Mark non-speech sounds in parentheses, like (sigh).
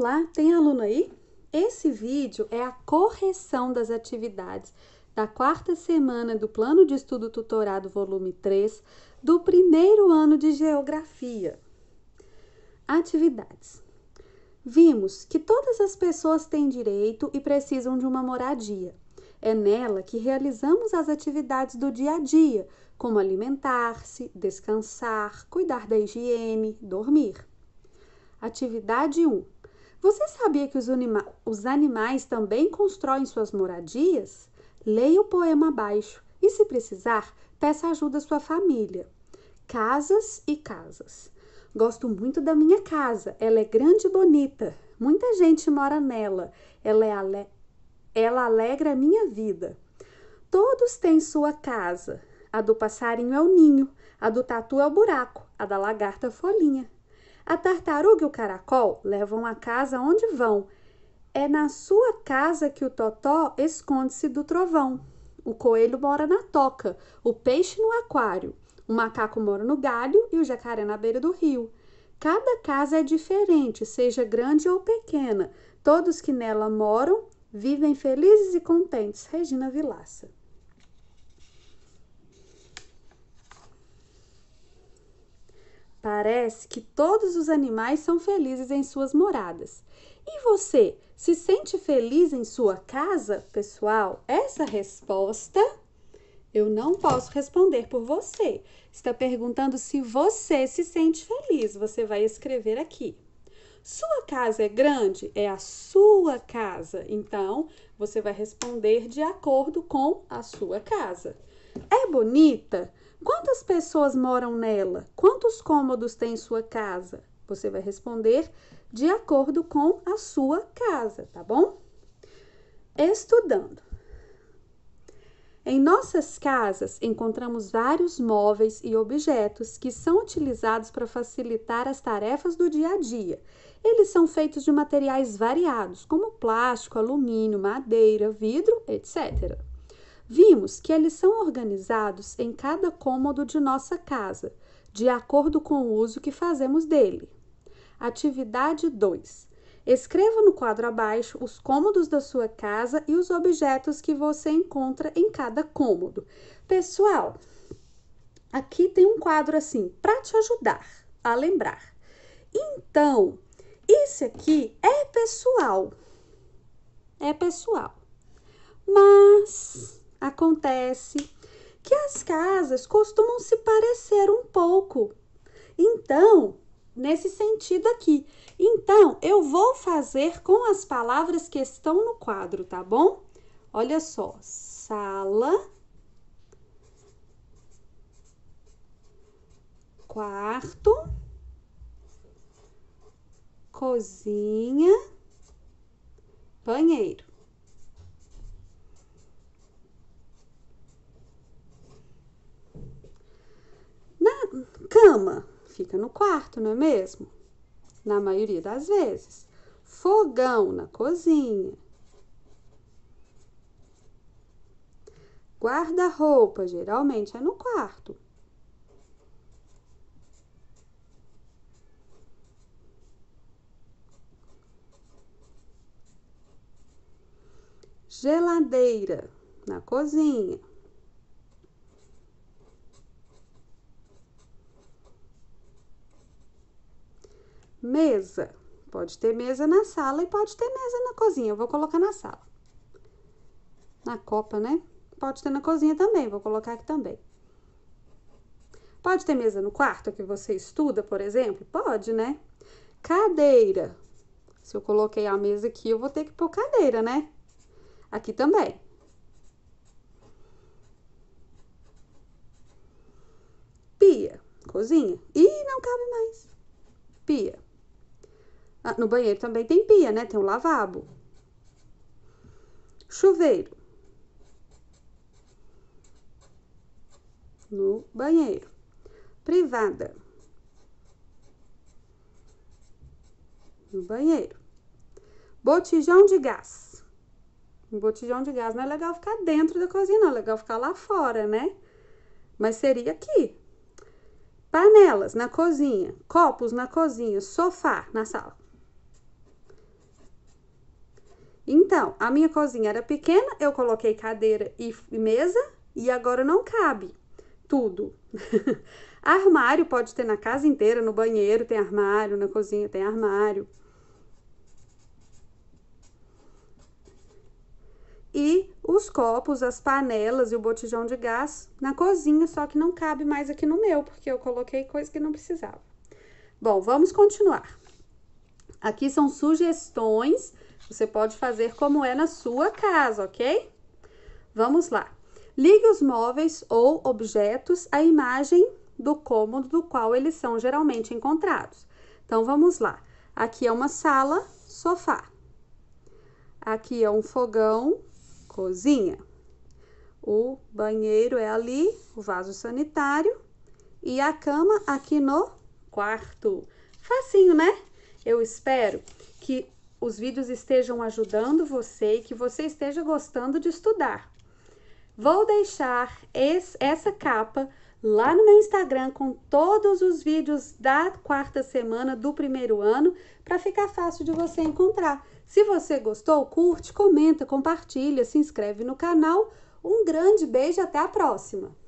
Olá, tem aluno aí? Esse vídeo é a correção das atividades da quarta semana do Plano de Estudo Tutorado Volume 3 do primeiro ano de Geografia. Atividades. Vimos que todas as pessoas têm direito e precisam de uma moradia. É nela que realizamos as atividades do dia a dia, como alimentar-se, descansar, cuidar da higiene, dormir. Atividade 1 você sabia que os, anima os animais também constroem suas moradias? Leia o poema abaixo e, se precisar, peça ajuda à sua família. Casas e casas. Gosto muito da minha casa, ela é grande e bonita. Muita gente mora nela, ela, é ale ela alegra a minha vida. Todos têm sua casa. A do passarinho é o ninho, a do tatu é o buraco, a da lagarta é a folhinha. A tartaruga e o caracol levam a casa onde vão. É na sua casa que o totó esconde-se do trovão. O coelho mora na toca, o peixe no aquário, o macaco mora no galho e o jacaré na beira do rio. Cada casa é diferente, seja grande ou pequena. Todos que nela moram vivem felizes e contentes. Regina Vilaça. Parece que todos os animais são felizes em suas moradas. E você se sente feliz em sua casa? Pessoal, essa resposta eu não posso responder por você. Está perguntando se você se sente feliz. Você vai escrever aqui. Sua casa é grande? É a sua casa. Então, você vai responder de acordo com a sua casa. É bonita? Quantas pessoas moram nela? Quantos cômodos tem sua casa? Você vai responder de acordo com a sua casa, tá bom? Estudando. Em nossas casas encontramos vários móveis e objetos que são utilizados para facilitar as tarefas do dia a dia. Eles são feitos de materiais variados, como plástico, alumínio, madeira, vidro, etc. Vimos que eles são organizados em cada cômodo de nossa casa, de acordo com o uso que fazemos dele. Atividade 2. Escreva no quadro abaixo os cômodos da sua casa e os objetos que você encontra em cada cômodo. Pessoal, aqui tem um quadro assim para te ajudar a lembrar. Então, isso aqui é pessoal. É pessoal. Mas Acontece que as casas costumam se parecer um pouco. Então, nesse sentido aqui. Então, eu vou fazer com as palavras que estão no quadro, tá bom? Olha só: sala, quarto, cozinha, banheiro. fica no quarto, não é mesmo? Na maioria das vezes. Fogão na cozinha. Guarda-roupa geralmente é no quarto. Geladeira na cozinha. Mesa. Pode ter mesa na sala e pode ter mesa na cozinha. Eu vou colocar na sala. Na copa, né? Pode ter na cozinha também. Vou colocar aqui também. Pode ter mesa no quarto que você estuda, por exemplo? Pode, né? Cadeira. Se eu coloquei a mesa aqui, eu vou ter que pôr cadeira, né? Aqui também. Pia. Cozinha. Ih, não cabe mais. Pia. Ah, no banheiro também tem pia, né? Tem um lavabo. Chuveiro. No banheiro. Privada. No banheiro. Botijão de gás. Um botijão de gás não é legal ficar dentro da cozinha, não. É legal ficar lá fora, né? Mas seria aqui. Panelas na cozinha, copos na cozinha, sofá na sala. Então, a minha cozinha era pequena, eu coloquei cadeira e mesa e agora não cabe tudo. (laughs) armário pode ter na casa inteira, no banheiro tem armário, na cozinha tem armário. E os copos, as panelas e o botijão de gás na cozinha, só que não cabe mais aqui no meu, porque eu coloquei coisa que não precisava. Bom, vamos continuar. Aqui são sugestões você pode fazer como é na sua casa, ok? Vamos lá. Ligue os móveis ou objetos à imagem do cômodo do qual eles são geralmente encontrados. Então vamos lá. Aqui é uma sala, sofá. Aqui é um fogão, cozinha. O banheiro é ali, o vaso sanitário. E a cama aqui no quarto. Facinho, né? Eu espero que os vídeos estejam ajudando você e que você esteja gostando de estudar. Vou deixar esse, essa capa lá no meu Instagram com todos os vídeos da quarta semana do primeiro ano para ficar fácil de você encontrar. Se você gostou, curte, comenta, compartilha, se inscreve no canal. Um grande beijo, até a próxima!